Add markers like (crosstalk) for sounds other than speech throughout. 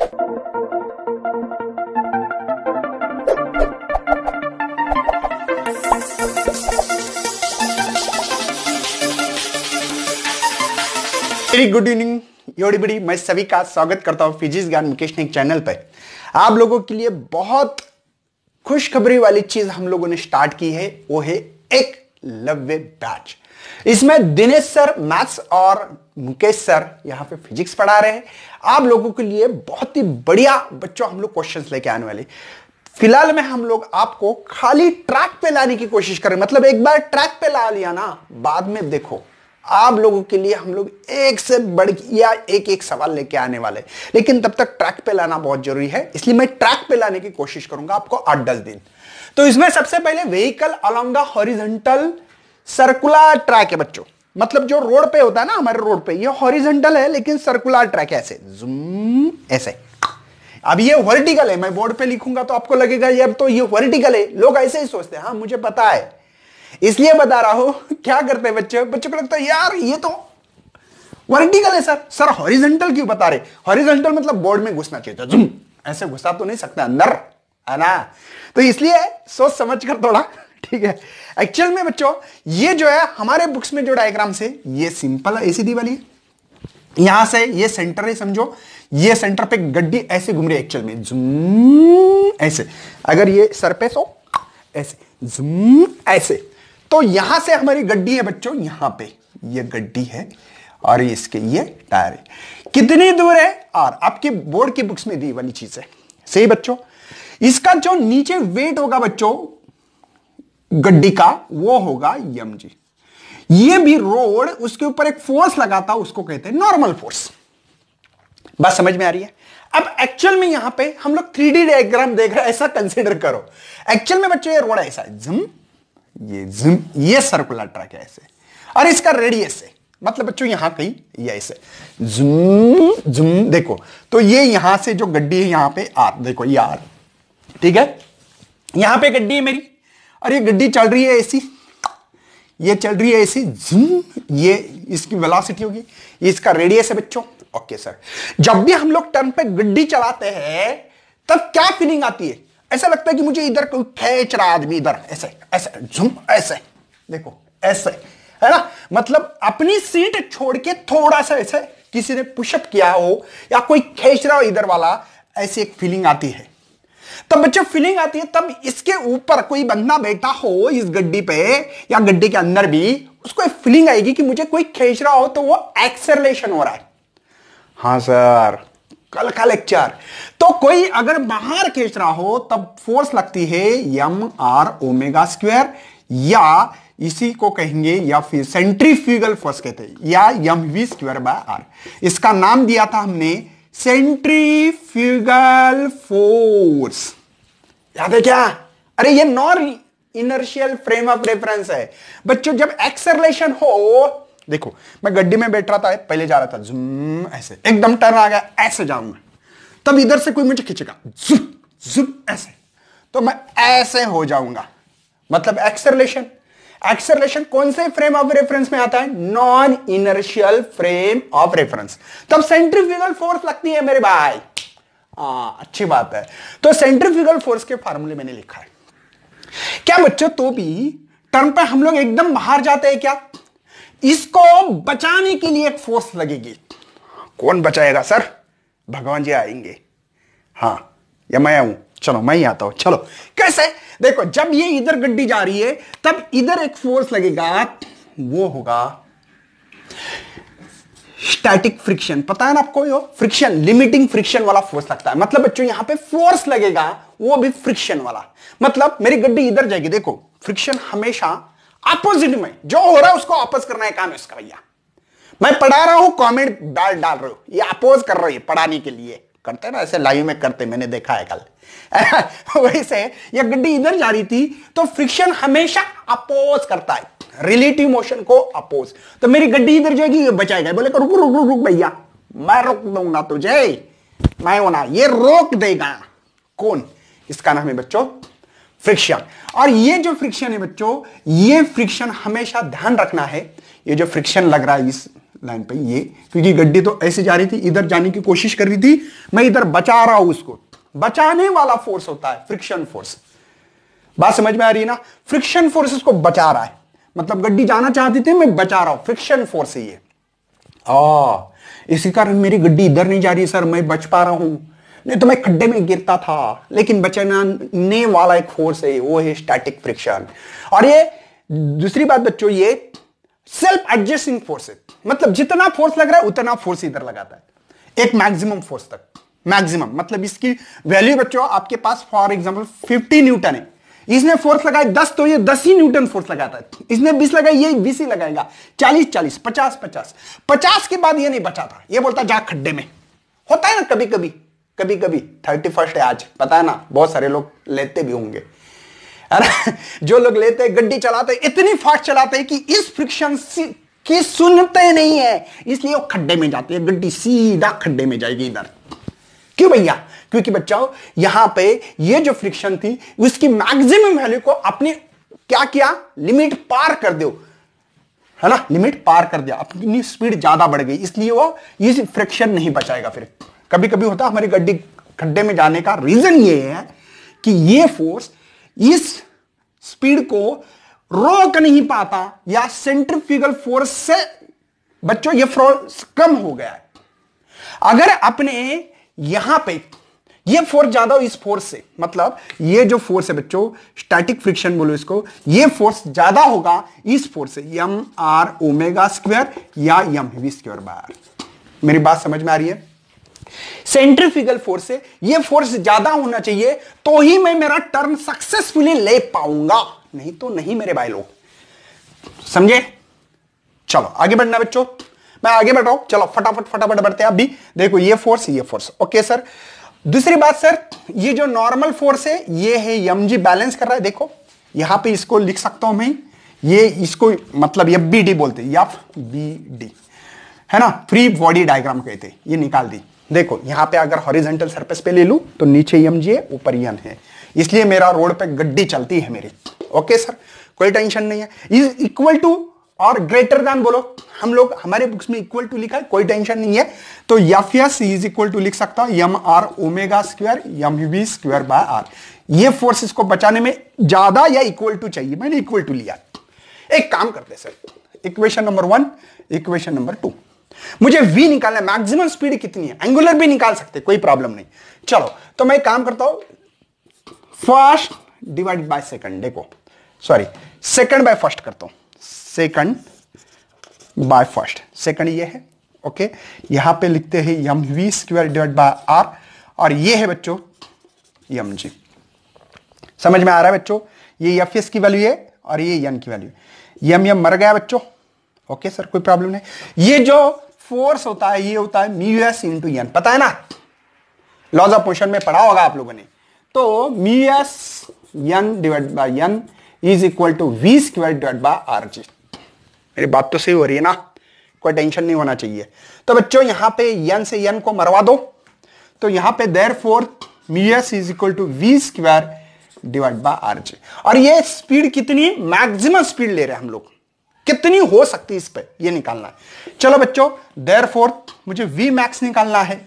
Good evening योड़ी बड़ी मैं सभी का स्वागत करता हूं फिजिक्स ज्ञान मुकेश ने चैनल पर आप लोगों के लिए बहुत खुशखबरी वाली चीज हम लोगों ने स्टार्ट की है वो है एक लव्य बैच इसमें दिनेश सर मैथ्स और मुकेश सर यहाँ पे फिजिक्स पढ़ा रहे हैं आप लोगों के लिए बहुत ही बढ़िया बच्चों हम लोग क्वेश्चन लेके आने वाले फिलहाल में हम लोग आपको खाली ट्रैक पे लाने की कोशिश करें मतलब एक बार ट्रैक पे ला लिया ना बाद में देखो आप लोगों के लिए हम लोग एक से बढ़ या एक एक सवाल लेके आने वाले लेकिन तब तक ट्रैक पे लाना बहुत जरूरी है इसलिए मैं ट्रैक पे लाने की कोशिश करूंगा आपको आठ दस दिन तो इसमें सबसे पहले vehicle along the horizontal circular track है बच्चों मतलब जो रोड पे होता है ना हमारे रोड पे ये हॉरिजेंटल है लेकिन सर्कुलर ट्रैक है ऐसे ऐसे अब ये वर्टिकल है मैं बोर्ड पे लिखूंगा तो आपको लगेगा ये अब तो ये वर्टिकल है लोग ऐसे ही सोचते हैं हाँ मुझे पता है इसलिए बता रहा हूं (laughs) क्या करते हैं बच्चे बच्चों को लगता है यार ये तो वर्टिकल है सर सर हॉरिजेंटल क्यों बता रहे हॉरिजेंटल मतलब बोर्ड में घुसना चाहिए जूम ऐसे घुसा तो नहीं सकता अंदर है ना तो इसलिए सोच समझ कर थोड़ा ठीक है एक्चुअल में बच्चों ये जो है हमारे बुक्स में जो डायग्राम से ये सिंपल एसीडी वाली यहां से ये सेंटर है समझो ये सेंटर पे गड्डी ऐसे घूम रही है एक्चुअल में जूम ऐसे अगर ये सरफेस हो ऐसे जूम ऐसे तो यहां से हमारी गड्डी है बच्चों यहां पे ये गड्डी है और इसके ये टायर है कितनी दूर है और आपके बोर्ड की बुक्स में दी वाली चीज है सही बच्चों इसका जो नीचे वेट होगा बच्चों गड्डी का वो होगा यम जी ये भी रोड उसके ऊपर एक फोर्स लगाता उसको कहते हैं नॉर्मल फोर्स बस समझ में आ रही है अब एक्चुअल में यहां पे हम लोग थ्री डी डायग्राम देख रहे हैं ऐसा कंसिडर करो एक्चुअल में बच्चों ये रोड ऐसा है जिम ये जिम ये सर्कुलर ट्रैक है ऐसे और इसका रेडियस है मतलब बच्चों यहां कहीं ये ऐसे जुम जुम देखो तो ये यहां से जो गड्डी है यहां पे आर देखो ये आर ठीक है यहां पे गड्डी है मेरी अरे गड्डी चल रही है ऐसी ये चल रही है ऐसी जूम ये इसकी वेलोसिटी होगी इसका रेडियस है बच्चों ओके सर जब भी हम लोग टर्न पे गड्डी चलाते हैं तब क्या फीलिंग आती है ऐसा लगता है कि मुझे इधर कोई खेच रहा आदमी इधर ऐसे ऐसे झूम ऐसे देखो ऐसे है ना मतलब अपनी सीट छोड़ के थोड़ा सा ऐसे किसी ने पुशअप किया हो या कोई खेच रहा हो इधर वाला ऐसी एक फीलिंग आती है तब बच्चों फीलिंग आती है तब इसके ऊपर कोई बंदा बैठा हो इस गड्डी पे या गड्डी के अंदर भी उसको एक फीलिंग आएगी कि मुझे कोई खींच रहा हो तो वो एक्सरलेशन हो रहा है हाँ सर कल का लेक्चर तो कोई अगर बाहर खींच रहा हो तब फोर्स लगती है यम आर ओमेगा स्क्वायर या इसी को कहेंगे या फिर सेंट्रीफ्यूगल फोर्स कहते हैं या m we square by r इसका नाम दिया था हमने सेंट्रीफ्यूगल फोर्स याद है क्या अरे ये non inertial frame of reference है बच्चों जब एक्सरलेशन हो देखो मैं गड्डी में बैठ रहा था पहले जा रहा था जुम ऐसे एकदम टर्न आ गया ऐसे जाऊंगा तब इधर से कोई मुझे खींचेगा जुम जुम ऐसे तो मैं ऐसे हो जाऊंगा मतलब एक्सरलेशन एक्सलेशन कौन से फ्रेम ऑफ रेफरेंस में आता है non inertial frame of reference तब सेंट्रीफ्यूगल फोर्स लगती है मेरे भाई आ, हाँ, अच्छी बात है तो सेंट्रीफ्यूगल फोर्स के फॉर्मूले मैंने लिखा है क्या बच्चों तो भी टर्म पर हम लोग एकदम बाहर जाते हैं क्या इसको बचाने के लिए एक फोर्स लगेगी कौन बचाएगा सर भगवान जी आएंगे हाँ या मैं आऊं चलो मैं ही आता हूं चलो कैसे देखो जब ये इधर गड्डी जा रही है तब इधर एक फोर्स लगेगा वो होगा स्टैटिक फ्रिक्शन पता है ना आपको यो फ्रिक्शन लिमिटिंग फ्रिक्शन वाला फोर्स लगता है मतलब बच्चों यहां पे फोर्स लगेगा वो भी फ्रिक्शन वाला मतलब मेरी गड्डी इधर जाएगी देखो फ्रिक्शन हमेशा अपोजिट में जो हो रहा है उसको अपोज करना है काम उसका भैया मैं पढ़ा रहा हूं कमेंट डाल डाल रहे हो ये अपोज कर रही है पढ़ाने के लिए करते ना ऐसे लाइव में करते मैंने देखा है कल (laughs) वैसे ये गड्डी इधर जा रही थी तो फ्रिक्शन हमेशा अपोज करता है रिलेटिव मोशन को अपोज तो मेरी गड्डी इधर जाएगी ये बचाएगा बोले रुक रुक रुक रुक भैया मैं रोक दूंगा तुझे मैं होना ये रोक देगा कौन इसका नाम है बच्चों फ्रिक्शन और ये जो फ्रिक्शन है बच्चों ये फ्रिक्शन हमेशा ध्यान रखना है ये जो फ्रिक्शन लग रहा है इस लाइन पे ये क्योंकि गड्डी तो ऐसे जा रही थी इधर जाने की कोशिश कर रही थी मैं इधर बचा रहा हूं उसको बचाने वाला फोर्स होता है फ्रिक्शन फोर्स बात समझ में आ रही है ना फ्रिक्शन फोर्स इसको बचा रहा है मतलब गड्डी जाना चाहती थी मैं बचा रहा हूं फ्रिक्शन फोर्स ये आ, इसी कारण मेरी गड्डी इधर नहीं जा रही सर मैं बच पा रहा हूं नहीं तो मैं खड्डे में गिरता था लेकिन बचाने वाला एक फोर्स है वो है स्टैटिक फ्रिक्शन और ये दूसरी बात बच्चों ये सेल्फ एडजस्टिंग फोर्स है मतलब जितना फोर्स लग रहा है उतना फोर्स इधर लगाता है एक मैक्सिमम फोर्स तक मैक्सिमम मतलब इसकी वैल्यू बच्चों आपके पास फॉर एग्जांपल 50 न्यूटन है इसने फोर्स लगाया 10 तो ये 10 ही न्यूटन फोर्स लगाता है इसने 20 लगाई ये 20 ही लगाएगा 40 40 50 50 50 के बाद ये नहीं बचा था ये बोलता जा खड्डे में होता है ना कभी कभी कभी कभी थर्टी है आज पता है ना बहुत सारे लोग लेते भी होंगे (laughs) जो लोग लेते हैं गड्डी चलाते इतनी फास्ट चलाते हैं कि इस फ्रिक्शन की सुनते नहीं है इसलिए वो खड्डे में जाते हैं गड्डी सीधा खड्डे में जाएगी इधर क्यों भैया क्योंकि बच्चा यहां पे ये जो फ्रिक्शन थी उसकी मैक्सिमम वैल्यू को अपने क्या किया लिमिट पार कर दो है ना लिमिट पार कर दिया अपनी स्पीड ज्यादा बढ़ गई इसलिए वो इस फ्रिक्शन नहीं बचाएगा फिर कभी कभी होता हमारी गड्डी खड्डे में जाने का रीजन ये है कि ये फोर्स इस स्पीड को रोक नहीं पाता या सेंट्रीफ्यूगल फोर्स से बच्चों ये फोर्स कम हो गया है अगर अपने यहां पे ये फोर्स ज्यादा हो इस फोर्स से मतलब ये जो फोर्स है बच्चों स्टैटिक फ्रिक्शन बोलो इसको ये फोर्स ज्यादा होगा इस फोर्स से यम आर ओमेगा स्क्वायर या यम वी स्क्वायर बार मेरी बात समझ में आ रही है सेंट्रीफिगल फोर्स है ये फोर्स ज्यादा होना चाहिए तो ही मैं मेरा टर्न सक्सेसफुली ले पाऊंगा नहीं तो नहीं मेरे भाई लोग समझे चलो आगे बढ़ना बच्चों मैं आगे बढ़ रहा हूं चलो फटाफट फटाफट बढ़ते हैं अभी देखो ये फोर्स ये फोर्स ओके सर दूसरी बात सर ये जो नॉर्मल फोर्स है ये है यम जी बैलेंस कर रहा है देखो यहां पे इसको लिख सकता हूं मैं ये इसको मतलब एफ बी डी बोलते हैं बी डी है ना फ्री बॉडी डायग्राम कहते ये निकाल दी देखो यहां पे अगर हॉरिजेंटल सरफेस पे ले लू तो नीचे एम जी ऊपर एन है इसलिए मेरा रोड पे गड्डी चलती है मेरी ओके सर कोई टेंशन नहीं है इज इक्वल टू और ग्रेटर देन बोलो हम लोग हमारे बुक्स में इक्वल टू लिखा है कोई टेंशन नहीं है तो F S is equal to लिख सकता हूं m r omega square m we square by r ये फोर्स इसको बचाने में ज्यादा या इक्वल टू चाहिए मैंने इक्वल टू लिया एक काम करते sir equation number one equation number two मुझे v निकालना है मैक्सिमम स्पीड कितनी है एंगुलर भी निकाल सकते कोई प्रॉब्लम नहीं चलो तो मैं काम करता हूं फर्स्ट डिवाइडेड बाय सेकंड देखो सॉरी सेकंड बाय फर्स्ट करता हूं सेकंड बाय फर्स्ट सेकंड ये है ओके यहां पे लिखते हैं m we square divide by r और ये है बच्चों यम जी समझ में आ रहा है बच्चों ये एफ एस की वैल्यू है और ये यन की वैल्यू यम यम मर गया बच्चों ओके सर कोई प्रॉब्लम नहीं ये जो फोर्स होता है ये होता है म्यू एस इंटू एन पता है ना लॉज ऑफ मोशन में पढ़ा होगा आप लोगों ने तो mu S N divide by N is equal to v square divide by are g मेरी बात तो सही हो रही है ना कोई टेंशन नहीं होना चाहिए तो बच्चों यहां पे एन से एन को मरवा दो तो यहां पे therefore mu S is equal to v square divide by R G और ये स्पीड कितनी मैक्सिमम स्पीड ले रहे हैं हम लोग कितनी हो सकती इस पर यह निकालना है चलो बच्चों देर फोर्थ मुझे वी मैक्स निकालना है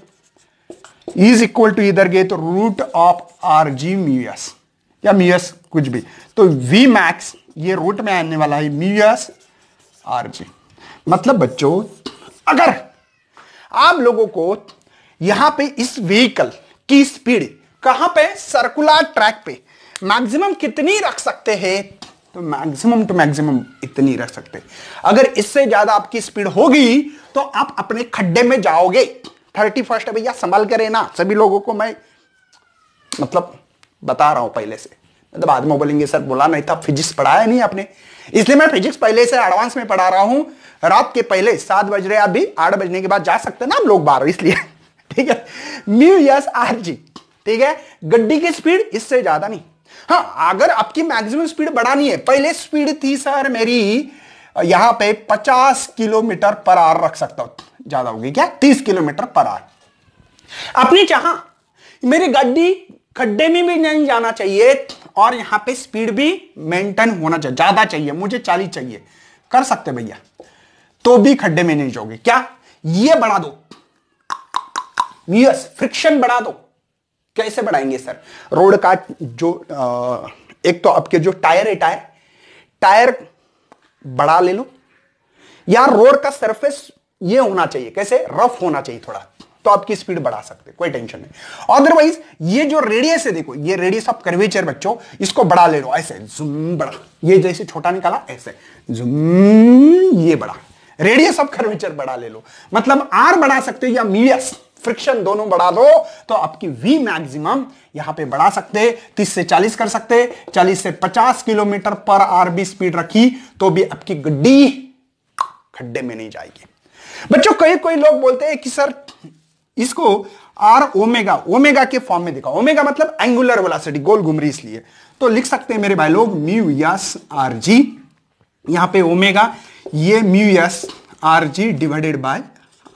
इज इक्वल टू इधर गेट तो root of r g mu S या म्यूएस कुछ भी तो वी मैक्स ये रूट में आने वाला है म्यूएस आर जी मतलब बच्चों अगर आप लोगों को यहां पे इस व्हीकल की स्पीड कहां पे सर्कुलर ट्रैक पे मैक्सिमम कितनी रख सकते हैं तो मैक्सिमम टू मैक्सिमम इतनी रह सकते अगर इससे ज्यादा आपकी स्पीड होगी तो आप अपने खड्डे में जाओगे थर्टी फर्स्ट भैया संभाल करे ना सभी लोगों को मैं मतलब बता रहा हूं पहले से मतलब तो बाद में बोलेंगे सर बोला नहीं था फिजिक्स पढ़ाया नहीं आपने इसलिए मैं फिजिक्स पहले से एडवांस में पढ़ा रहा हूं रात के पहले सात बज रहे अभी आठ बजने के बाद जा सकते ना आप लोग बाहर इसलिए (laughs) ठीक है न्यू यस आर जी ठीक है गड्डी की स्पीड इससे ज्यादा नहीं हाँ अगर आपकी मैक्सिमम स्पीड बढ़ानी है पहले स्पीड थी सर मेरी यहां पे 50 किलोमीटर पर आर रख सकता हूं ज्यादा होगी क्या 30 किलोमीटर पर आर आपने चाहा मेरी गड्डी खड्डे में भी नहीं जाना चाहिए और यहां पे स्पीड भी मेंटेन होना चाहिए ज्यादा चाहिए मुझे चालीस चाहिए कर सकते भैया तो भी खड्डे में नहीं जाओगे क्या ये बढ़ा दो यस फ्रिक्शन बढ़ा दो कैसे बढ़ाएंगे सर रोड का जो एक तो आपके जो टायर है टायर टायर बड़ा ले लो या रोड का सरफेस ये होना चाहिए कैसे रफ होना चाहिए थोड़ा तो आपकी स्पीड बढ़ा सकते कोई टेंशन नहीं अदरवाइज ये जो रेडियस है देखो ये रेडियस ऑफ कर्वेचर बच्चों इसको बढ़ा ले लो ऐसे जुम बड़ा ये जैसे छोटा निकाला ऐसे जुम ये बड़ा रेडियस ऑफ कर्वेचर बढ़ा ले लो मतलब आर बढ़ा सकते हो या मीडियस फ्रिक्शन दोनों बढ़ा दो तो आपकी वी मैक्सिमम यहां पे बढ़ा सकते 30 से 40 कर सकते 40 से 50 किलोमीटर पर आर भी स्पीड रखी तो भी आपकी गड्डी खड्डे में नहीं जाएगी बच्चों कई कई लोग बोलते हैं कि सर इसको आर ओमेगा ओमेगा के फॉर्म में दिखा ओमेगा मतलब एंगुलर वेलोसिटी गोल घूम रही इसलिए तो लिख सकते हैं मेरे भाई लोग म्यू यस आर जी यहां पे ओमेगा ये mu S r g divided by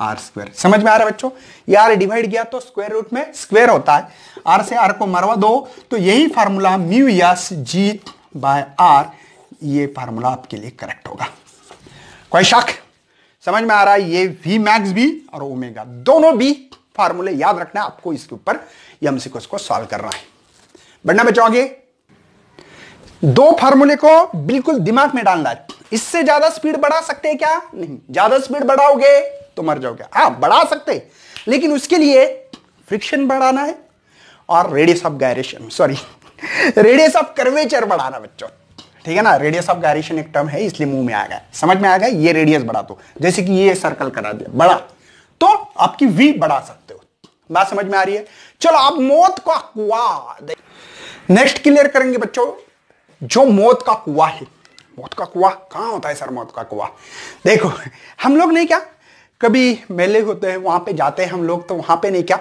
r square समझ में आ रहा है बच्चों ये आर डिवाइड किया तो स्क्वायर रूट में स्क्वायर होता है आर से आर को मरवा दो तो यही formula mu S g by r ये फार्मूला आपके लिए करेक्ट होगा कोई शक समझ में आ रहा है ये वी मैक्स भी और ओमेगा दोनों भी फार्मूले याद रखना है आपको इसके ऊपर सॉल्व करना है बढ़ना बच्चों आगे दो फार्मूले को बिल्कुल दिमाग में डालना है इससे ज्यादा स्पीड बढ़ा सकते हैं क्या नहीं ज्यादा स्पीड बढ़ाओगे तो मर जाओगे हाँ बढ़ा सकते लेकिन उसके लिए फ्रिक्शन बढ़ाना है और radius of gyration sorry radius of curvature बढ़ाना बच्चों ठीक है ना रेडियस ऑफ गायरेशन एक टर्म है इसलिए मुंह में आ गया समझ में आ गया ये रेडियस बढ़ा दो जैसे कि ये सर्कल करा दिया बड़ा तो आपकी वी बढ़ा सकते हो बात समझ में आ रही है चलो आप मौत का कुआ नेक्स्ट क्लियर करेंगे बच्चों जो मौत का कुआ है मौत का कुआ कहां होता है सर मौत का कुआ देखो हम लोग नहीं क्या कभी मेले होते हैं वहां पे जाते हैं हम लोग तो वहां पे नहीं क्या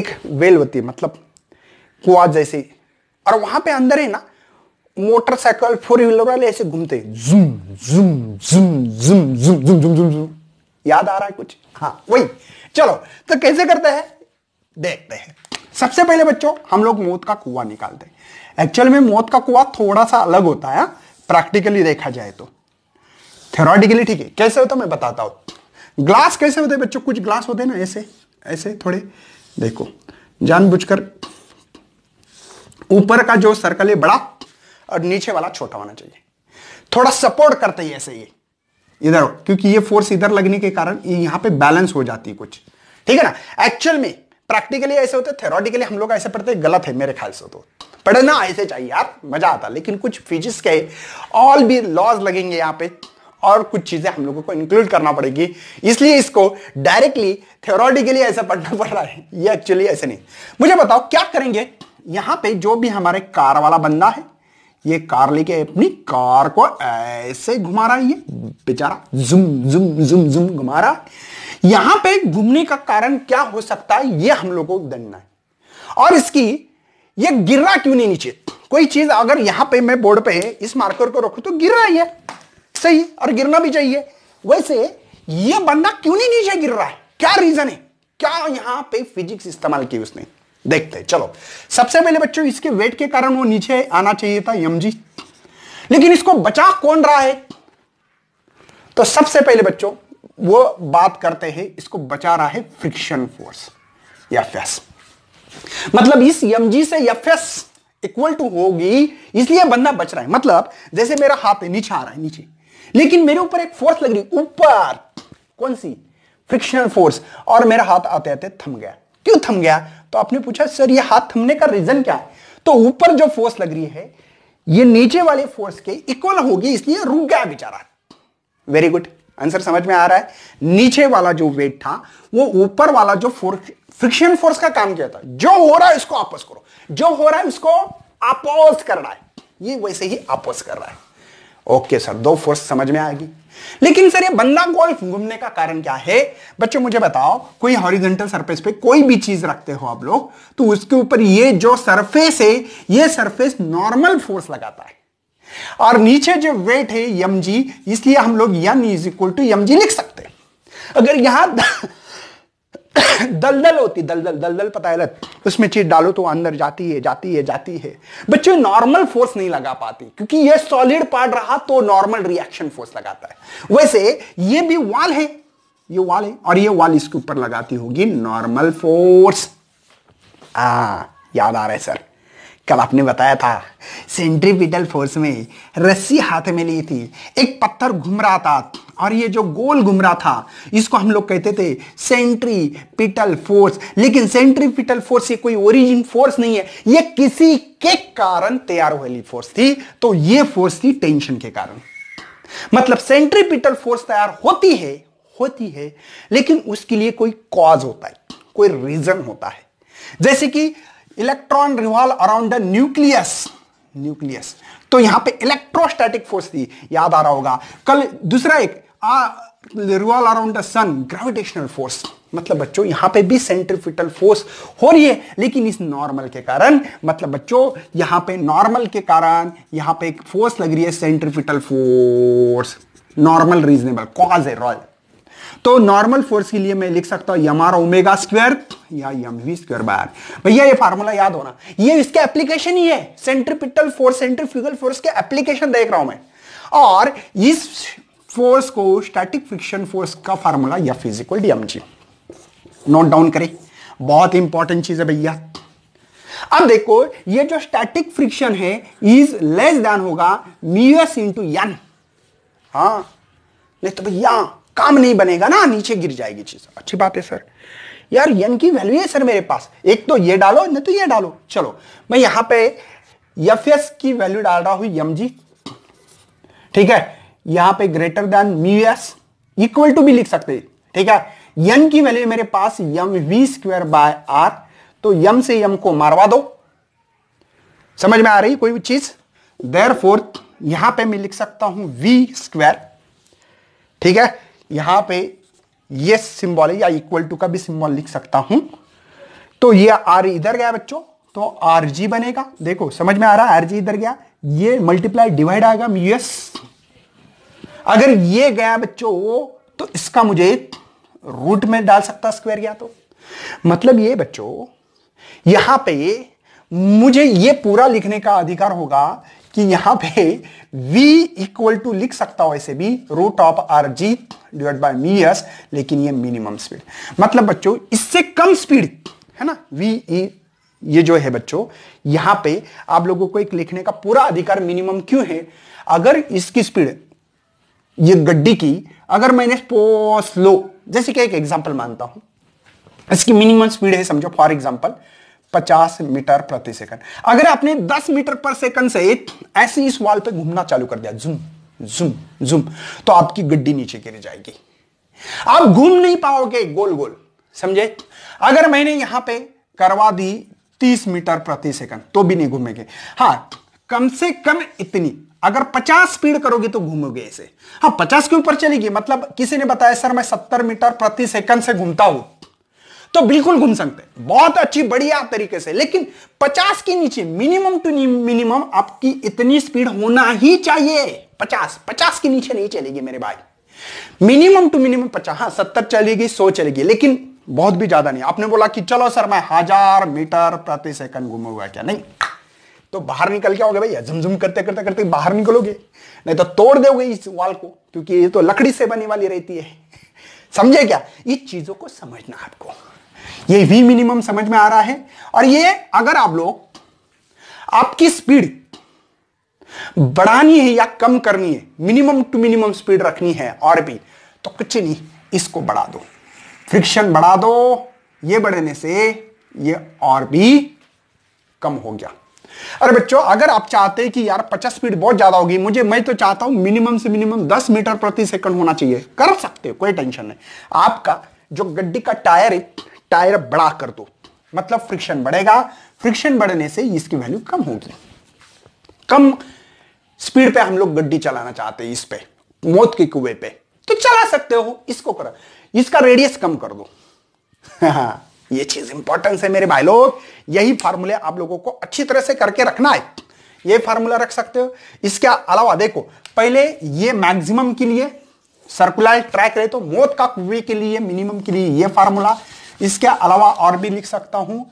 एक वेल होती है मतलब कुआ जैसी और वहां पे अंदर ही ना मोटरसाइकिल फोर व्हीलर वाले ऐसे घूमते याद आ रहा है कुछ हाँ वही चलो तो कैसे करते हैं देखते हैं सबसे पहले बच्चों हम लोग मौत का कुआ निकालते हैं एक्चुअल में मौत का कुआ थोड़ा सा अलग होता है प्रैक्टिकली हाँ। देखा जाए तो थेरोटिकली ठीक है कैसे होता मैं बताता हूं ग्लास कैसे होते बच्चों कुछ ग्लास होते ना ऐसे ऐसे थोड़े देखो जानबूझकर ऊपर का जो सर्कल है बड़ा और नीचे वाला छोटा होना चाहिए थोड़ा सपोर्ट करते ही ऐसे ये इधर क्योंकि ये फोर्स इधर लगने के कारण यहां पे बैलेंस हो जाती है कुछ ठीक है ना एक्चुअल में प्रैक्टिकली ऐसे होते थेरोटिकली हम लोग ऐसे पढ़ते गलत है मेरे ख्याल से तो पढ़ना ऐसे चाहिए यार मजा आता लेकिन कुछ फिजिक्स के ऑल भी लॉज लगेंगे यहाँ पे और कुछ चीजें हम लोगों को इंक्लूड करना पड़ेगी इसलिए इसको डायरेक्टली थ्योरटिकली ऐसा पढ़ना पड़ रहा है ये एक्चुअली ऐसे नहीं मुझे बताओ क्या करेंगे यहां पे जो भी हमारे कार वाला बंदा है ये कार लेके अपनी कार को ऐसे घुमा रहा है ये बेचारा जुम जुम जुम जुम घुमा रहा यहां पे घूमने का कारण क्या हो सकता है ये हम लोगों को दंडना है और इसकी ये गिर रहा क्यों नहीं नीचे कोई चीज अगर यहां पे मैं बोर्ड पे इस मार्कर को रखू तो गिर रहा है सही और गिरना भी चाहिए वैसे ये बंदा क्यों नहीं नीचे गिर रहा है क्या रीजन है क्या यहां पे फिजिक्स इस्तेमाल की उसने देखते हैं चलो सबसे पहले बच्चों इसके वेट के कारण वो नीचे आना चाहिए था यमजी लेकिन इसको बचा कौन रहा है तो सबसे पहले बच्चों वो बात करते हैं इसको बचा रहा है फ्रिक्शन फोर्स एफएस मतलब इस यमजी से एफएस इक्वल टू होगी इसलिए बंदा बच रहा है मतलब जैसे मेरा हाथ है नीचे आ रहा है नीचे लेकिन मेरे ऊपर एक फोर्स लग रही ऊपर कौन सी फ्रिक्शनल फोर्स और मेरा हाथ आते आते थम गया क्यों थम गया तो आपने पूछा सर ये हाथ थमने का रीजन क्या है तो ऊपर जो फोर्स लग रही है ये नीचे वाले फोर्स के इक्वल होगी इसलिए रुक गया बेचारा वेरी गुड आंसर समझ में आ रहा है नीचे वाला जो वेट था वो ऊपर वाला जो फोर्स फ्रिक्शन फोर्स का काम किया था जो हो रहा है उसको आपस करो जो हो रहा है उसको अपोज रहा है ये वैसे ही अपोज कर रहा है ओके सर दो फोर्स समझ में आएगी लेकिन सर ये बंदा गोल्फ घूमने का कारण क्या है बच्चों मुझे बताओ कोई हॉरिजेंटल सरफेस पे कोई भी चीज रखते हो आप लोग तो उसके ऊपर ये जो सरफेस है ये सरफेस नॉर्मल फोर्स लगाता है और नीचे जो वेट है यम जी इसलिए हम लोग N is equal to m g लिख सकते हैं अगर यहां (laughs) (coughs) दलदल होती दलदल दलदल पता है उसमें चीज डालो तो अंदर जाती है जाती है जाती है बच्चे नॉर्मल फोर्स नहीं लगा पाती क्योंकि ये सॉलिड पार्ट रहा तो नॉर्मल रिएक्शन फोर्स लगाता है वैसे ये भी वाल है ये वाल है और ये वाल इसके ऊपर लगाती होगी नॉर्मल फोर्स आ याद आ रहा है सर कब आपने बताया था सेंट्रीपिटल फोर्स में रस्सी हाथ में ली थी एक पत्थर घूम रहा था और ये जो गोल घूम रहा था इसको हम लोग कहते थे सेंट्री पिटल फोर्स लेकिन सेंट्री पिटल फोर्स ये कोई ओरिजिन फोर्स नहीं है ये किसी के कारण तैयार वाली फोर्स थी तो ये फोर्स थी टेंशन के कारण मतलब सेंट्रीपिटल फोर्स तैयार होती है होती है लेकिन उसके लिए कोई कॉज होता है कोई रीजन होता है जैसे कि electron revolve around the nucleus nucleus तो यहां पे इलेक्ट्रोस्टैटिक फोर्स थी याद आ रहा होगा कल दूसरा एक revolve around the sun gravitational force मतलब बच्चों यहां पे भी सेंट्रीफिटल फोर्स हो रही है लेकिन इस नॉर्मल के कारण मतलब बच्चों यहां पे नॉर्मल के कारण यहां पे एक फोर्स लग रही है centripetal force normal reasonable cause है रॉयल तो नॉर्मल फोर्स के लिए मैं लिख सकता हूं यम ओमेगा स्क्वायर या यम वी स्क्वायर बार भैया ये फार्मूला याद होना ये इसके एप्लीकेशन ही है सेंट्रिपिटल फोर्स सेंट्रीफ्यूगल फोर्स के एप्लीकेशन देख रहा हूं मैं और इस फोर्स को स्टैटिक फ्रिक्शन फोर्स का फार्मूला या फिजिकल डीएमजी नोट डाउन करें बहुत इंपॉर्टेंट चीज है भैया अब देखो ये जो स्टैटिक फ्रिक्शन है इज लेस देन होगा म्यूएस इंटू यन हाँ नहीं तो भैया काम नहीं बनेगा ना नीचे गिर जाएगी चीज अच्छी बात है सर यार यन की वैल्यू है सर मेरे पास एक तो ये डालो न तो ये डालो चलो मैं यहां पे एफ एस की वैल्यू डाल रहा हूं यम जी ठीक है यहां पे greater than mu S equal to भी लिख सकते ठीक है यन की वैल्यू मेरे पास m v square by are तो यम से यम को मारवा दो समझ में आ रही कोई भी चीज देर फोर्थ यहां पर मैं लिख सकता हूं वी स्क्वेयर ठीक है यहां पे यस सिंबल है या इक्वल टू का भी सिंबल लिख सकता हूं तो ये आर इधर गया बच्चों तो आर जी बनेगा देखो समझ में आ रहा है आर जी इधर गया ये मल्टीप्लाई डिवाइड आएगा यस अगर ये गया बच्चों तो इसका मुझे रूट में डाल सकता स्क्वायर गया तो मतलब ये बच्चों यहां पे मुझे ये पूरा लिखने का अधिकार होगा कि यहां पे v इक्वल टू लिख सकता हूं ऐसे भी root of r g divide by mu S लेकिन ये मिनिमम स्पीड मतलब बच्चों इससे कम स्पीड है ना v e ये जो है बच्चों यहां पे आप लोगों को एक लिखने का पूरा अधिकार मिनिमम क्यों है अगर इसकी स्पीड ये गड्डी की अगर मैंने स्लो जैसे कि एक एग्जांपल मानता हूं इसकी मिनिमम स्पीड है समझो फॉर एग्जांपल 50 मीटर प्रति सेकंड अगर आपने 10 मीटर पर सेकंड से ऐसी इस वॉल पे घूमना चालू कर दिया जूम जूम जूम तो आपकी गड्डी नीचे गिर जाएगी आप घूम नहीं पाओगे गोल गोल समझे अगर मैंने यहां पे करवा दी 30 मीटर प्रति सेकंड तो भी नहीं घूमेंगे हाँ कम से कम इतनी अगर 50 स्पीड करोगे तो घूमोगे ऐसे हाँ 50 के ऊपर चलेगी मतलब किसी ने बताया सर मैं 70 मीटर प्रति सेकंड से घूमता हूं तो बिल्कुल घूम सकते हैं बहुत अच्छी बढ़िया तरीके से लेकिन 50 के नीचे मिनिमम टू मिनिमम आपकी इतनी स्पीड होना ही चाहिए 50 50 के नीचे नहीं चलेगी मेरे भाई मिनिमम टू मिनिमम पचास हाँ सत्तर चलेगी सौ चलेगी लेकिन बहुत भी ज्यादा नहीं आपने बोला कि चलो सर मैं हजार मीटर प्रति सेकंड घूमूंगा क्या नहीं तो बाहर निकल क्या होगा भैया झुमझुम करते करते करते बाहर निकलोगे नहीं तो तोड़ दोगे इस वाल को क्योंकि ये तो लकड़ी से बनी वाली रहती है (laughs) समझे क्या इस चीजों को समझना आपको ये वी मिनिमम समझ में आ रहा है और ये अगर आप लोग आपकी स्पीड बढ़ानी है या कम करनी है मिनिमम टू मिनिमम स्पीड रखनी है और भी तो कुछ नहीं इसको बढ़ा दो फ्रिक्शन बढ़ा दो ये बढ़ने से ये और भी कम हो गया अरे बच्चों अगर आप चाहते हैं कि यार 50 स्पीड बहुत ज्यादा होगी मुझे मैं तो चाहता हूं मिनिमम से मिनिमम 10 मीटर प्रति सेकंड होना चाहिए कर सकते हो कोई टेंशन नहीं आपका जो गड्डी का टायर है टायर बड़ा कर दो मतलब फ्रिक्शन बढ़ेगा फ्रिक्शन बढ़ने से इसकी वैल्यू कम होगी कम स्पीड पे हम लोग गड्डी चलाना चाहते हैं इस पे मौत के कुएं पे तो चला सकते हो इसको करो इसका रेडियस कम कर दो (laughs) ये चीज इंपॉर्टेंस है मेरे भाई लोग यही फार्मूले आप लोगों को अच्छी तरह से करके रखना है ये फार्मूला रख सकते हो इसके अलावा देखो पहले ये मैक्सिमम के लिए सर्कुलर ट्रैक रहे तो मौत का कुएं के लिए मिनिमम के लिए ये फार्मूला इसके अलावा और भी लिख सकता हूं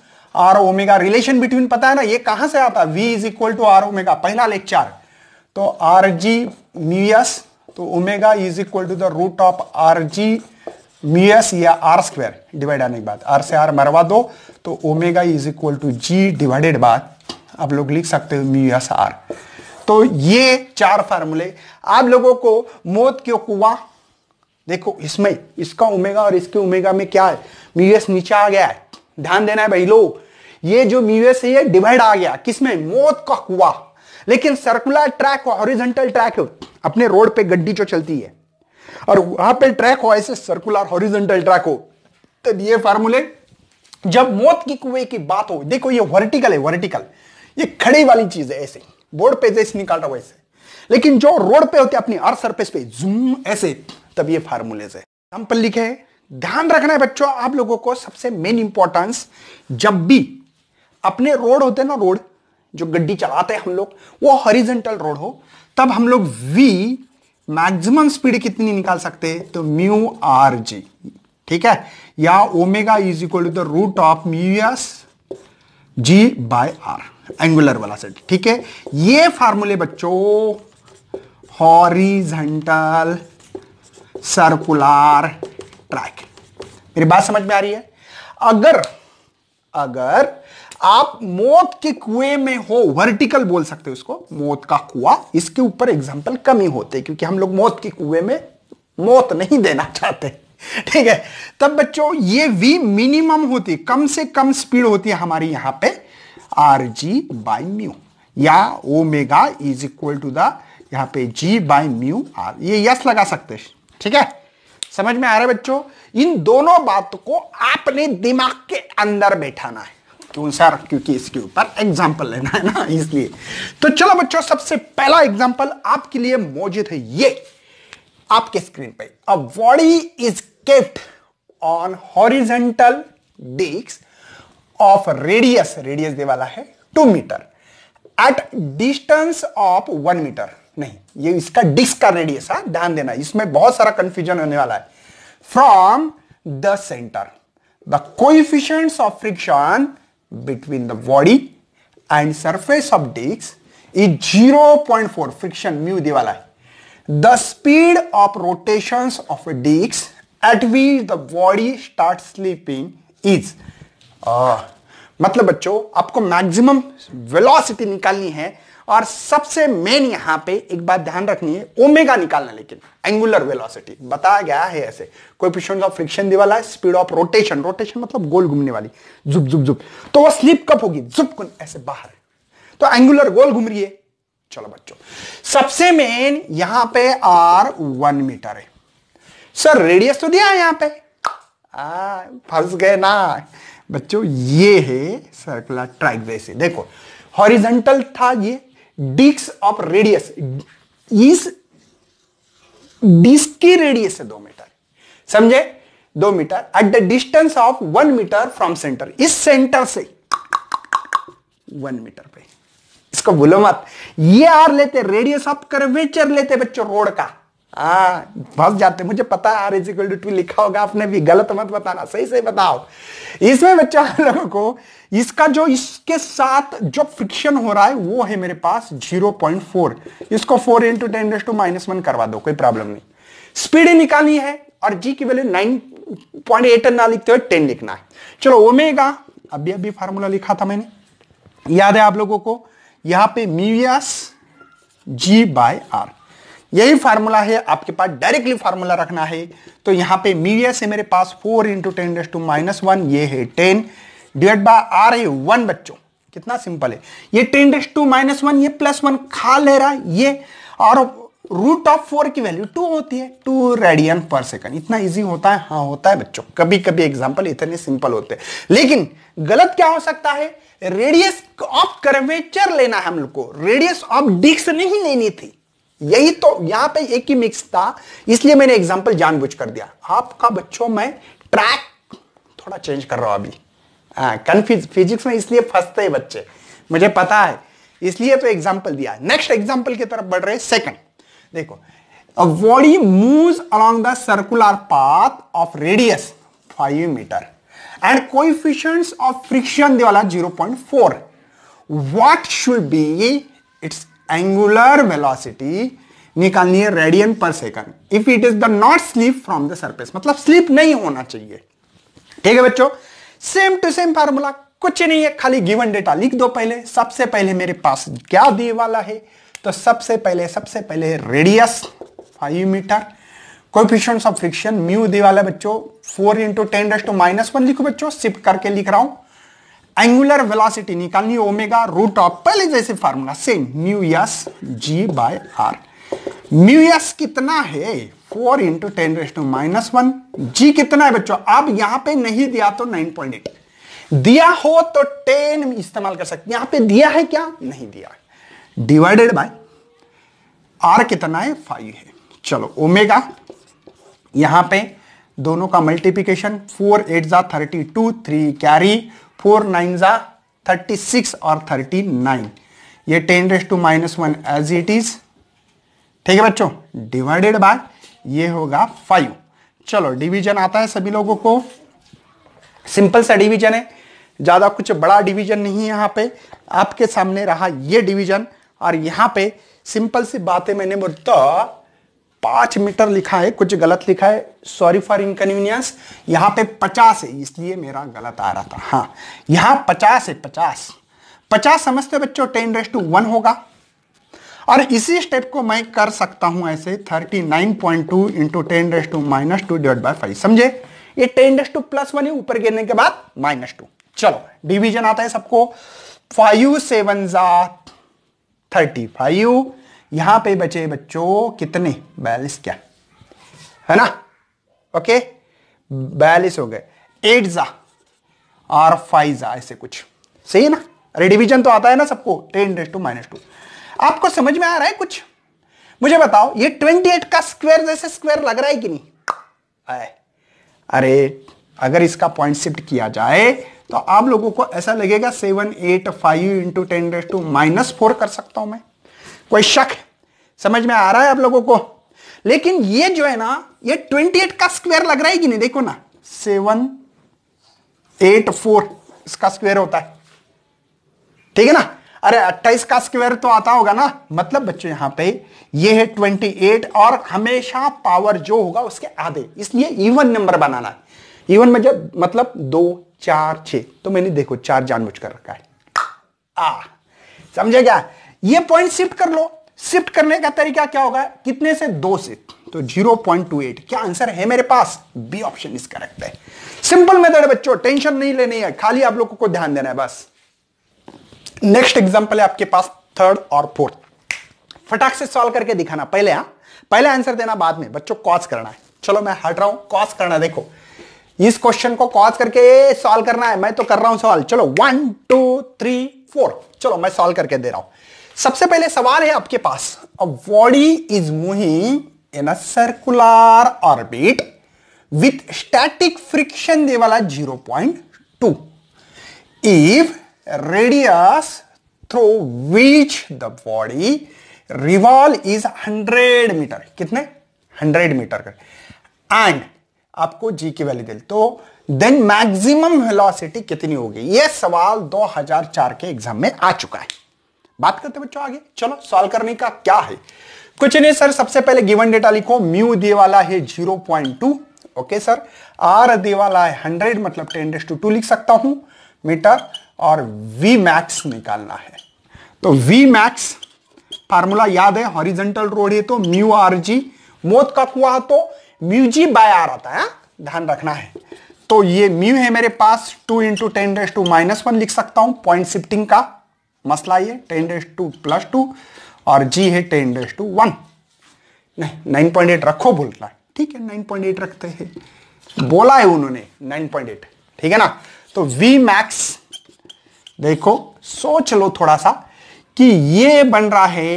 आर ओमेगा रिलेशन बिटवीन पता है ना ये कहां से आता है v is equal to r omega पहला लेक्चर तो आर जी म्यूएस तो omega is equal to the root of r g mu S या आर स्क्वायर डिवाइड आने के बाद आर से आर मरवा दो तो omega is equal to g divided बाद आप लोग लिख सकते हो म्यूएस आर तो ये चार फार्मूले आप लोगों को मौत क्यों कुआ देखो इसमें इसका ओमेगा और इसके ओमेगा में क्या है म्यूएस नीचे आ गया है ध्यान देना है भाई लो ये जो म्यूएस है ये डिवाइड आ गया किसमें मौत का कुआ लेकिन सर्कुलर ट्रैक हॉरिजेंटल ट्रैक अपने रोड पे गड्डी जो चलती है और वहां पे ट्रैक हो ऐसे सर्कुलर हॉरिजेंटल ट्रैक हो तो ये फार्मूले जब मौत की कुएं की बात हो देखो ये वर्टिकल है वर्टिकल ये खड़ी वाली चीज है ऐसे बोर्ड पे जैसे निकाल रहा हूं ऐसे लेकिन जो रोड पे होते अपनी अर्थ सरफेस पे जूम ऐसे तब ये फार्मूलेज है एग्जाम्पल लिखे ध्यान रखना है बच्चों आप लोगों को सबसे मेन इंपॉर्टेंस जब भी अपने रोड होते हैं ना रोड जो गड्डी चलाते हैं हम लोग वो हॉरिजेंटल रोड हो तब हम लोग वी मैक्सिमम स्पीड कितनी निकाल सकते हैं तो म्यू आर जी ठीक है या omega is equal to the root of mu S g by r angular वाला सेट ठीक है ये फार्मूले बच्चों हॉरिजेंटल सर्कुलर ट्रैक मेरी बात समझ में आ रही है अगर अगर आप मौत के कुएं में हो वर्टिकल बोल सकते हो उसको मौत का कुआ इसके ऊपर एग्जाम्पल कमी होते क्योंकि हम लोग मौत के कुएं में मौत नहीं देना चाहते ठीक है तब बच्चों ये वी मिनिमम होती कम से कम स्पीड होती है हमारी यहां पे आर जी बाई म्यू या omega is equal to the यहां पे जी बाई म्यू आर ये यस लगा सकते हैं ठीक है समझ में आ रहा है बच्चों इन दोनों बात को आपने दिमाग के अंदर बैठाना है क्यों सर क्योंकि इसके ऊपर एग्जाम्पल लेना है ना इसलिए तो चलो बच्चों सबसे पहला एग्जाम्पल आपके लिए मौजूद है ये आपके स्क्रीन पे a body is kept on horizontal disc of radius radius दे वाला है two metre at distance of one metre नहीं ये इसका डिस्क का रेडियस है ध्यान देना इसमें बहुत सारा कंफ्यूजन होने वाला है from the centre the coefficients of friction between the body and surface of disc is point four friction mu दे वाला है the speed of rotation of a disc at which the body start slipping is मतलब बच्चों आपको maximum velocity निकालनी है और सबसे मेन यहां पे एक बात ध्यान रखनी है ओमेगा निकालना लेकिन एंगुलर वेलोसिटी बताया गया है ऐसे कोई ऑफ फ्रिक्शन दे वाला है स्पीड ऑफ रोटेशन रोटेशन मतलब गोल घूमने वाली जुप जुप जुप तो वो स्लिप कब होगी जुप कुन ऐसे बाहर तो एंगुलर गोल घूम रही है चलो बच्चों सबसे मेन यहां पे आर वन मीटर है सर रेडियस तो दिया है यहां पे फंस गए ना बच्चों ये है सर्कुलर ट्रैक वैसे देखो हॉरिजेंटल था ये डिस्क ऑफ रेडियस इस डिस्क की रेडियस है दो मीटर समझे दो metre at the distance of one metre from centre इस सेंटर से वन मीटर पे इसको भूलो मत ये आर लेते रेडियस ऑफ कर्वेचर लेते बच्चों रोड का हाँ फंस जाते मुझे पता है r is equal to two लिखा होगा आपने भी गलत मत बताना सही सही बताओ इसमें बच्चा हम लोगों को इसका जो इसके साथ जो फ्रिक्शन हो रहा है वो है मेरे पास 0.4 इसको 4 into ten to minus one करवा दो कोई प्रॉब्लम नहीं स्पीड निकालनी है और जी की वैल्यू नाइन पॉइंट एट ना लिखते हुए टेन लिखना है चलो ओमेगा अभी अभी फार्मूला लिखा था मैंने याद है आप लोगों को यहां पे म्यूस जी बाय आर यही फार्मूला है आपके पास डायरेक्टली फार्मूला रखना है तो यहाँ पे मीडिया से मेरे पास four into ten raise to minus one ये है टेन डिवाइड बाय आर है वन बच्चों कितना सिंपल है ये ten raise to minus one ये प्लस वन खा ले रहा है ये और रूट ऑफ फोर की वैल्यू टू होती है टू रेडियन पर सेकंड इतना इजी होता है हाँ होता है बच्चों कभी कभी एग्जाम्पल इतने सिंपल होते हैं लेकिन गलत क्या हो सकता है रेडियस ऑफ कर्वेचर लेना है हम लोग को रेडियस ऑफ डिस्क नहीं लेनी थी यही तो यहां पे एक ही मिक्स था इसलिए मैंने एग्जांपल जानबूझ कर दिया आपका बच्चों में ट्रैक थोड़ा चेंज कर रहा हूं अभी कंफ्यूज हाँ, फिजिक्स में इसलिए फंसते हैं बच्चे मुझे पता है इसलिए तो एग्जाम्पल दिया नेक्स्ट एग्जाम्पल की तरफ बढ़ रहे सेकंड देखो A body moves along the circular path of radius 5 meter and coefficients of वाला zero point four what should be its angular velocity निकालनी है radian per second if it is the not slip from the surface मतलब slip नहीं होना चाहिए ठीक है बच्चों सेम टू सेम फार्मूला कुछ नहीं है खाली गिवन डेटा लिख दो पहले सबसे पहले मेरे पास क्या दिए वाला है तो सबसे पहले सबसे पहले radius five metre coefficient of friction mu दिए वाला बच्चों four into ten raised minus one लिखो बच्चों शिफ्ट करके लिख रहा हूं एंगुलर वेलोसिटी निकालनी ओमेगा रूट ऑफ पहले जैसे formula same mu S g by r mu S कितना है four into ten raised minus one g कितना है बच्चों अब यहां पे नहीं दिया तो नाइन पॉइंट एट दिया हो तो टेन इस्तेमाल कर सकते यहां पे दिया है क्या नहीं दिया है डिवाइडेड बाय आर कितना है फाइव है चलो ओमेगा यहां पर दोनों का मल्टीप्लीकेशन फोर एट जा thirty two three carry four nine जा थर्टी सिक्स और थर्टी नाइन ये ten raise to minus one as it is ठीक है बच्चों डिवाइडेड बाय ये होगा फाइव चलो डिवीजन आता है सभी लोगों को सिंपल सा डिवीजन है ज़्यादा कुछ बड़ा डिवीजन नहीं है यहाँ पे आपके सामने रहा ये डिवीजन और यहाँ पे सिंपल सी बातें मैंने बोलता तो पांच मीटर लिखा है कुछ गलत लिखा है सॉरी फॉर इनकन्वीनियंस यहां पे पचास है इसलिए मेरा गलत आ रहा था हाँ यहां पचास है पचास पचास समझते बच्चों टेन रेस टू वन होगा और इसी स्टेप को मैं कर सकता हूं ऐसे thirty nine point two into ten raise to minus two divide by five समझे ये ten raise to plus one ऊपर गिरने के बाद माइनस टू चलो डिविजन आता है सबको फाइव सेवन जा थर्टी फाइव यहां पे बचे बच्चों कितने बयालीस क्या है ना ओके बयालीस हो गए एट जा और फाइव जा ऐसे कुछ सही है ना रेडिविजन तो आता है ना सबको ten raise to minus two आपको समझ में आ रहा है कुछ मुझे बताओ ये ट्वेंटी एट का स्क्वायर जैसे स्क्वायर लग रहा है कि नहीं आए अरे अगर इसका पॉइंट शिफ्ट किया जाए तो आप लोगों को ऐसा लगेगा seven eight five into ten raise to minus four कर सकता हूं मैं कोई शक समझ में आ रहा है आप लोगों को लेकिन ये जो है ना ये 28 का स्क्वायर लग रहा है कि नहीं देखो ना सेवन एट फोर इसका स्क्वायर होता है ठीक है ना अरे 28 का स्क्वायर तो आता होगा ना मतलब बच्चों यहां पे ये है 28 और हमेशा पावर जो होगा उसके आधे इसलिए इवन नंबर बनाना है इवन में जब मतलब दो चार छ तो मैंने देखो चार जानबूझ कर रखा है आ समझे क्या ये पॉइंट शिफ्ट कर लो शिफ्ट करने का तरीका क्या होगा कितने से दो से तो 0.28 क्या आंसर है मेरे पास बी ऑप्शन इस करेक्ट है सिंपल मेथड है बच्चों टेंशन नहीं लेनी है खाली आप लोगों को ध्यान देना है बस नेक्स्ट एग्जांपल है आपके पास थर्ड और फोर्थ फटाक से सॉल्व करके दिखाना पहले हाँ पहले आंसर देना बाद में बच्चों कॉज करना है चलो मैं हट रहा हूं कॉज करना देखो इस क्वेश्चन को कॉज करके सॉल्व करना है मैं तो कर रहा हूं सवाल चलो वन टू थ्री फोर चलो मैं सॉल्व करके दे रहा हूं सबसे पहले सवाल है आपके पास अ body is moving in a circular orbit with static friction दे वाला zero point to if radius through which the body revolve is hundred metre कितने हंड्रेड मीटर का एंड आपको जी की वैल्यू दे तो देन मैक्सिमम वेलोसिटी कितनी होगी यह सवाल 2004 के एग्जाम में आ चुका है बात करते बच्चों आगे चलो सॉल्व करने का क्या है कुछ नहीं सर सबसे पहले गिवन डेटा लिखो म्यू दे वाला है zero point two okay sir r दे वाला है हंड्रेड मतलब टेन डेस टू टू लिख सकता हूं मीटर और वी मैक्स निकालना है तो वी मैक्स फार्मूला याद है हॉरिजेंटल रोड है तो म्यू आर जी मोत का कुआ तो म्यू जी बाय आर आता है हाँ? ध्यान रखना है तो ये म्यू है मेरे पास two into ten raise to minus one लिख सकता हूं पॉइंट शिफ्टिंग का मसला ये ten raise to plus two और जी है टेन डेज टू वन नहीं नाइन पॉइंट एट रखो बोलता है ठीक है नाइन पॉइंट एट रखते हैं बोला है उन्होंने नाइन पॉइंट एट ठीक है ना तो वी मैक्स देखो सोच लो थोड़ा सा कि ये बन रहा है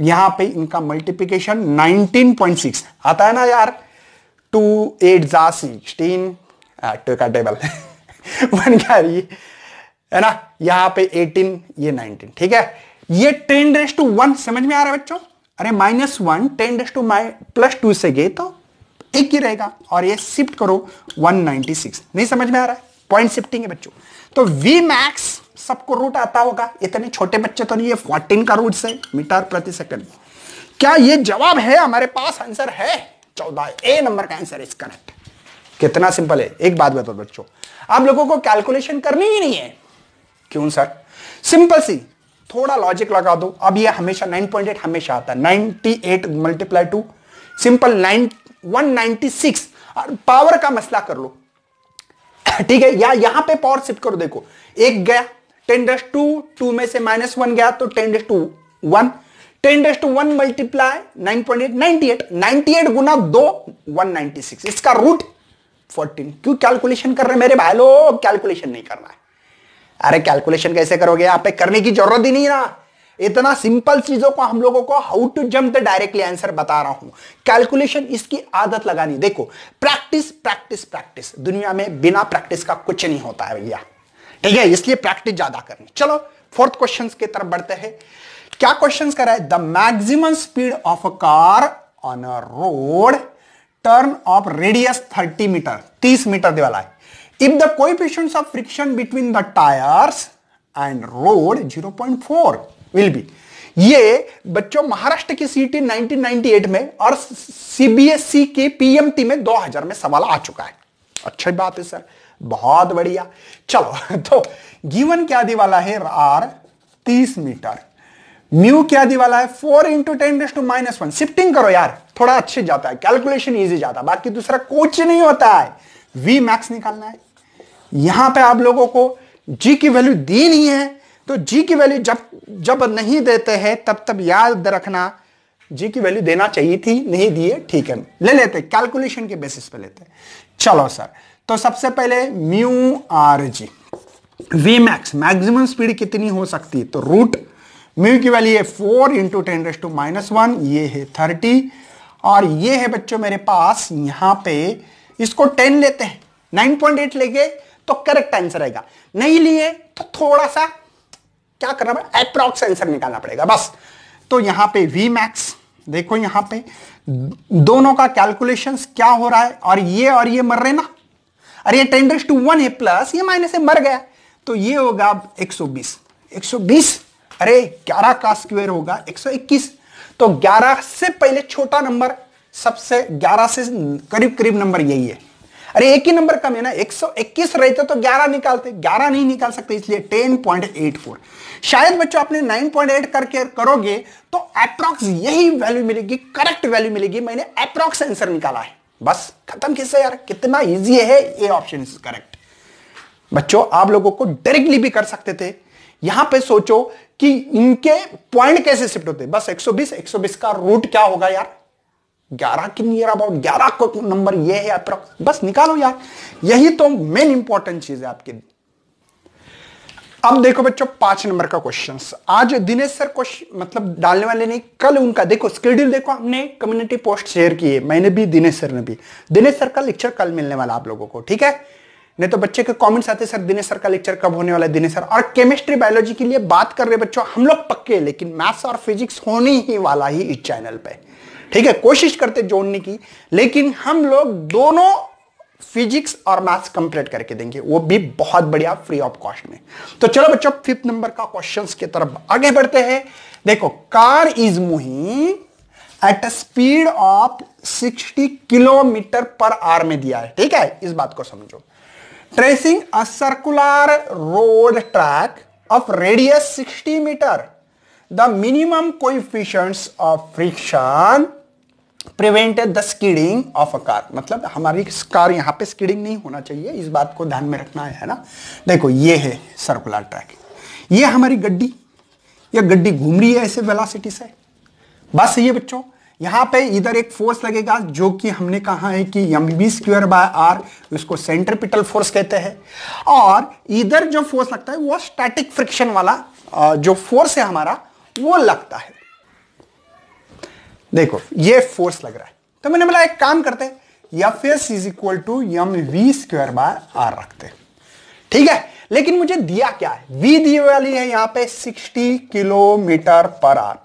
यहां पे इनका मल्टीप्लीकेशन 19.6 आता है ना यार टू एट जा सिक्सटीन टू का टेबल (laughs) बन गया है ना यहां पे 18 ये 19 ठीक है ये 10 रेस टू वन समझ में आ रहा है बच्चों अरे minus one ten raise to minus plus two से गए तो एक ही रहेगा और ये शिफ्ट करो 196 नहीं समझ में आ रहा है पॉइंट शिफ्टिंग है बच्चों तो वी मैक्स सबको रूट आता होगा इतने छोटे बच्चे तो नहीं है 14 का रूट से मीटर प्रति सेकंड क्या ये जवाब है हमारे पास आंसर है चौदह ए नंबर का आंसर इज करेक्ट कितना सिंपल है एक बात बताओ बच्चों आप लोगों को कैलकुलेशन करनी ही नहीं है क्यों सर सिंपल सी थोड़ा लॉजिक लगा दो अब ये हमेशा 9.8 हमेशा आता है 98 मल्टीप्लाई टू सिंपल नाइन 196 और पावर का मसला कर लो ठीक है या यहां पे पावर शिफ्ट करो देखो एक गया टेन डस टू टू में से माइनस वन गया तो ten raise to one ten raise to one multiply nine point eight ninety eight ninety eight गुना दो वन नाइनटी सिक्स इसका रूट फोर्टीन क्यों कैलकुलेशन कर रहे हैं मेरे भाई लोग कैलकुलेशन नहीं करना है अरे कैलकुलेशन कैसे करोगे यहां पे करने की जरूरत ही नहीं ना इतना सिंपल चीजों को हम लोगों को how to jump the directly answer बता रहा हूं कैलकुलेशन इसकी आदत लगानी देखो प्रैक्टिस प्रैक्टिस प्रैक्टिस दुनिया में बिना प्रैक्टिस का कुछ नहीं होता है भैया ठीक है इसलिए प्रैक्टिस ज्यादा करनी चलो फोर्थ क्वेश्चन की तरफ बढ़ते हैं क्या क्वेश्चन रहा है the maximum speed of a car on a road turn of radius 30 metre 30 metre वाला है If the coefficients of friction between the tires and road 0.4 will be ये बच्चों महाराष्ट्र की सीटी 1998 में और सीबीएसई e के पीएमटी में 2000 में सवाल आ चुका है अच्छी बात है सर बहुत बढ़िया चलो (laughs) तो गिवन क्या दी वाला है आर 30 मीटर म्यू क्या दी वाला है four into ten to minus one shifting करो यार थोड़ा अच्छे जाता है कैलकुलेशन इजी जाता है बाकी दूसरा कुछ नहीं होता है वी मैक्स निकालना है यहाँ पे आप लोगों को जी की वैल्यू दी नहीं है तो जी की वैल्यू जब जब नहीं देते हैं तब तब याद रखना जी की वैल्यू देना चाहिए थी नहीं दिए ठीक है ले लेते कैलकुलेशन के बेसिस पे लेते चलो सर तो सबसे पहले mu R G V max maximum speed कितनी हो सकती है तो रूट म्यू की वैल्यू है four into ten raise to minus one ये है थर्टी और ये है बच्चों मेरे पास यहां पे इसको टेन लेते हैं नाइन पॉइंट एट लेके तो करेक्ट आंसर आएगा नहीं लिए तो थोड़ा सा क्या करना पड़ेगा अप्रॉक्स आंसर निकालना पड़ेगा बस तो यहां पे वी मैक्स देखो यहां पे दोनों का कैलकुलेशन क्या हो रहा है और ये और ये मर रहे ना अरे ये टेन रेस टू वन है प्लस ये माइनस है मर गया तो ये होगा 120 120 अरे 11 का स्क्वायर होगा 121 तो 11 से पहले छोटा नंबर सबसे 11 से करीब करीब नंबर यही है अरे एक ही नंबर कम है ना 121 रहते तो 11 निकालते 11 नहीं निकाल सकते इसलिए 10.84 शायद बच्चों आपने 9.8 करके करोगे तो अप्रॉक्स यही वैल्यू मिलेगी करेक्ट वैल्यू मिलेगी मैंने अप्रॉक्स आंसर निकाला है बस खत्म किससे यार कितना इजी है ये ऑप्शन इज करेक्ट बच्चों आप लोगों को डायरेक्टली भी कर सकते थे यहां पे सोचो कि इनके पॉइंट कैसे शिफ्ट होते बस 120 120 का रूट क्या होगा यार ग्यारह की नियर अबाउट ग्यारह को नंबर ये है आप बस निकालो यार यही तो मेन इंपॉर्टेंट चीज है आपके अब देखो बच्चों पांच नंबर का क्वेश्चन आज दिनेश सर क्वेश्चन मतलब डालने वाले नहीं कल उनका देखो स्केड्यूल देखो हमने कम्युनिटी पोस्ट शेयर किए मैंने भी दिनेश सर ने भी दिनेश सर का लेक्चर कल मिलने वाला आप लोगों को ठीक है नहीं तो बच्चे के कमेंट्स आते सर दिनेश सर का लेक्चर कब होने वाला है दिनेश सर और केमिस्ट्री बायोलॉजी के लिए बात कर रहे बच्चों हम लोग पक्के लेकिन मैथ्स और फिजिक्स होने ही वाला ही इस चैनल पर ठीक है कोशिश करते जोड़ने की लेकिन हम लोग दोनों फिजिक्स और मैथ्स कंप्लीट करके देंगे वो भी बहुत बढ़िया फ्री ऑफ कॉस्ट में तो चलो बच्चों फिफ्थ नंबर का क्वेश्चन की तरफ आगे बढ़ते हैं देखो car is moving at a speed of 60 kilometre per hour में दिया है ठीक है इस बात को समझो tracing a circular road track of radius 60 metre the minimum coefficients of friction prevent the skidding of a car मतलब हमारी कार यहाँ पे स्कीडिंग नहीं होना चाहिए इस बात को ध्यान में रखना है ना देखो ये है सर्कुलर ट्रैक ये हमारी गड्डी ये गड्डी घूम रही है ऐसे वेलासिटी से बस ये बच्चों यहाँ पे इधर एक फोर्स लगेगा जो कि हमने कहा है कि M V square by R इसको सेंट्रिपिटल फोर्स कहते हैं और इधर जो फोर्स लगता है वो स्टैटिक फ्रिक्शन वाला जो फोर्स है हमारा वो लगता है देखो ये फोर्स लग रहा है तो मैंने बोला एक काम करते F S is equal to M we square bar R रखते ठीक है लेकिन मुझे दिया क्या है वी दी वाली है यहां पे 60 किलोमीटर पर आर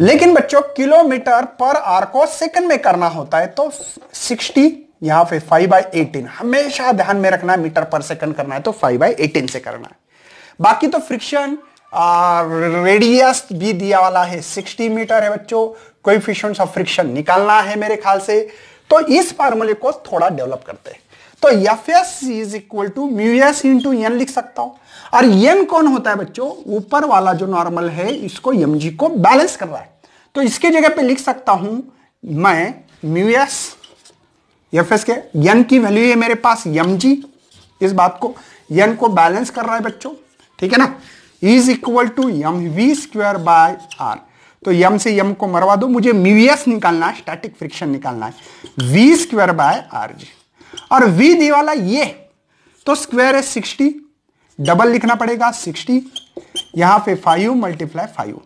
लेकिन बच्चों किलोमीटर पर आर को सेकंड में करना होता है तो 60 यहां पे 5 बाई एटीन हमेशा ध्यान में रखना है मीटर पर सेकंड करना है तो 5 बाई एटीन से करना है बाकी तो फ्रिक्शन रेडियस भी दिया वाला है 60 मीटर है बच्चों कोइफिशियंट्स ऑफ फ्रिक्शन निकालना है मेरे ख्याल से तो इस फार्मूले को थोड़ा डेवलप करते हैं तो F S is equal to mu S into N लिख सकता हूं और एन कौन होता है बच्चों ऊपर वाला जो नॉर्मल है इसको एम जी को बैलेंस कर रहा है तो इसके जगह पे लिख सकता हूं मैं म्यू एस एफ एस के एन की वैल्यू है मेरे पास एम जी इस बात को एन को बैलेंस कर रहा है बच्चों ठीक है ना is equal to M V square by are तो यम से यम को मरवा दो मुझे म्यूएस निकालना है स्टैटिक फ्रिक्शन निकालना है V square by R G और वी दी वाला ये तो स्क्वेयर है सिक्सटी डबल लिखना पड़ेगा सिक्सटी यहां पे five multiply five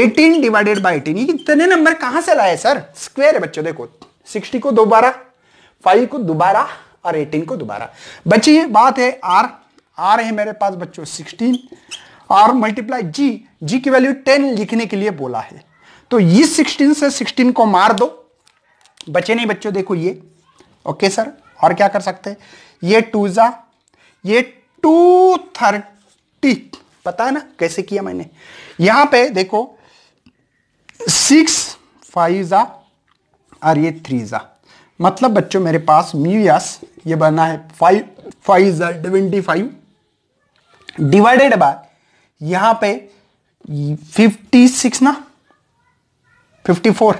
eighteen divided by eighteen इतने नंबर कहां से लाए सर स्क्वेयर है बच्चों देखो सिक्सटी को दोबारा फाइव को दोबारा और एटीन को दोबारा बच्चे बात है आर आर है मेरे पास बच्चों सिक्सटीन और मल्टीप्लाई जी जी की वैल्यू टेन लिखने के लिए बोला है तो ये सिक्सटीन से सिक्सटीन को मार दो बचे नहीं बच्चों देखो ये ओके सर और क्या कर सकते हैं ये टू जा ये टू थर्टी पता है ना कैसे किया मैंने यहां पे देखो सिक्स फाइव जा और ये थ्री जा मतलब बच्चों मेरे पास म्यूस ये बना है फाइव फाइव जा ट्वेंटी फाइव डिवाइडेड बाय यहां पे 56 ना 54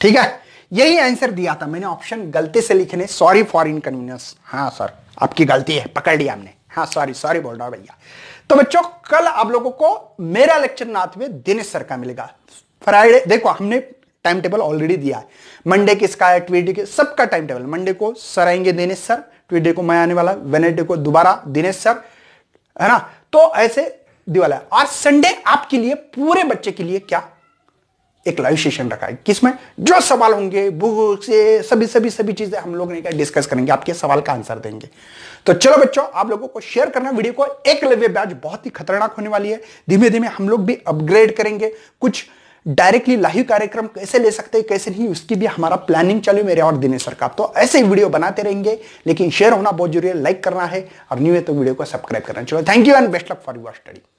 ठीक है यही आंसर दिया था मैंने ऑप्शन गलती से लिखने सॉरी फॉर इनकन्वीनियंस हाँ सर आपकी गलती है पकड़ लिया हमने हाँ सॉरी सॉरी बोल रहा भैया तो बच्चों कल आप लोगों को मेरा लेक्चर नाथ में दिनेश सर का मिलेगा फ्राइडे देखो हमने टाइम टेबल ऑलरेडी दिया है मंडे किसका है ट्वीट के सबका टाइम टेबल मंडे को सर आएंगे दिनेश सर ट्वीट को मैं आने वाला वेनेडे को दोबारा दिनेश सर है ना तो ऐसे दिवाला है और संडे आपके लिए पूरे बच्चे के लिए क्या एक लाइव सेशन रखा है किसमें जो सवाल होंगे से सभी सभी सभी चीजें हम लोग नहीं डिस्कस करेंगे आपके सवाल का आंसर देंगे तो चलो बच्चों आप लोगों को शेयर करना वीडियो को एक लव्य ब्याज बहुत ही खतरनाक होने वाली है धीमे धीमे हम लोग भी अपग्रेड करेंगे कुछ डायरेक्टली लाइव कार्यक्रम कैसे ले सकते हैं कैसे नहीं उसकी भी हमारा प्लानिंग चालू मेरे और दिनेश सर का तो ऐसे ही वीडियो बनाते रहेंगे लेकिन शेयर होना बहुत जरूरी है लाइक करना है और न्यू है तो वीडियो को सब्सक्राइब करना चलो thank you and best luck for your study